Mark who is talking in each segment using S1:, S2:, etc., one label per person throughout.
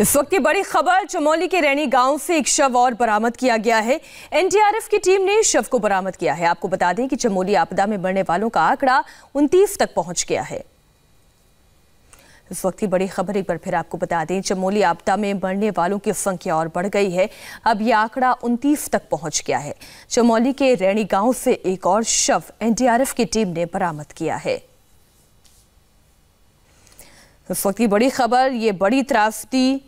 S1: इस वक्त की बड़ी खबर चमोली के रैनी गांव से एक शव और बरामद किया गया है एनडीआरएफ की टीम ने शव को बरामद किया है आपको बता दें कि चमोली आपदा में मरने वालों का आंकड़ा उनतीस तक पहुंच गया है इस वक्त की बड़ी खबर एक बार फिर आपको बता दें चमोली आपदा में मरने वालों की संख्या और बढ़ गई है अब यह आंकड़ा उनतीस तक पहुंच गया है चमोली के रैणी गांव से एक और शव एनडीआरएफ की टीम ने बरामद किया है इस वक्त की बड़ी खबर ये बड़ी त्रासदी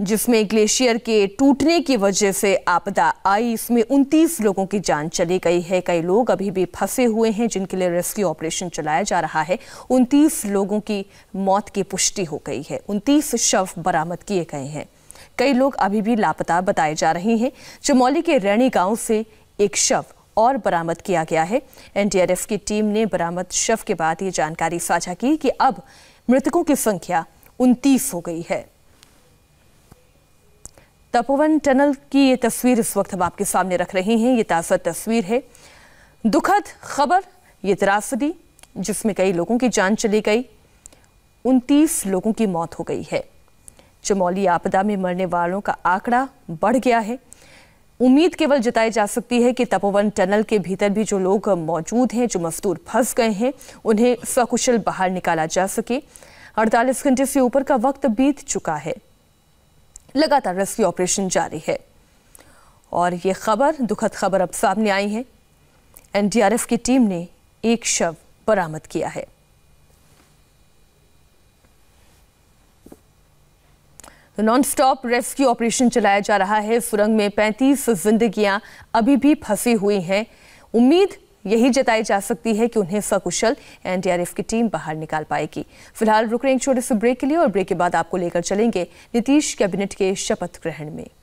S1: जिसमें ग्लेशियर के टूटने की वजह से आपदा आई इसमें उनतीस लोगों की जान चली गई है कई लोग अभी भी फंसे हुए हैं जिनके लिए रेस्क्यू ऑपरेशन चलाया जा रहा है उनतीस लोगों की मौत की पुष्टि हो गई है उनतीस शव बरामद किए गए हैं कई लोग अभी भी लापता बताए जा रहे हैं चमौली के रैणी गांव से एक शव और बरामद किया गया है एनडीआरएफ की टीम ने बरामद शव के बाद ये जानकारी साझा की कि अब मृतकों की संख्या उनतीस हो गई है तपोवन टनल की ये तस्वीर इस वक्त हम आपके सामने रख रहे हैं ये ताज़ा तस्वीर है दुखद खबर ये त्रासदी जिसमें कई लोगों की जान चली गई उनतीस लोगों की मौत हो गई है चमौली आपदा में मरने वालों का आंकड़ा बढ़ गया है उम्मीद केवल जताई जा सकती है कि तपोवन टनल के भीतर भी जो लोग मौजूद हैं जो मजदूर फंस गए हैं उन्हें सकुशल बाहर निकाला जा सके अड़तालीस घंटे से ऊपर का वक्त बीत चुका है लगातार रेस्क्यू ऑपरेशन जारी है और ये खबर दुखद खबर अब सामने आई है एनडीआरएफ की टीम ने एक शव बरामद किया है तो नॉन स्टॉप रेस्क्यू ऑपरेशन चलाया जा रहा है सुरंग में 35 जिंदगियां अभी भी फंसी हुई हैं उम्मीद यही जताई जा सकती है कि उन्हें सकुशल एनडीआरएफ की टीम बाहर निकाल पाएगी फिलहाल रुक रहे छोटे से ब्रेक के लिए और ब्रेक के बाद आपको लेकर चलेंगे नीतीश कैबिनेट के शपथ ग्रहण में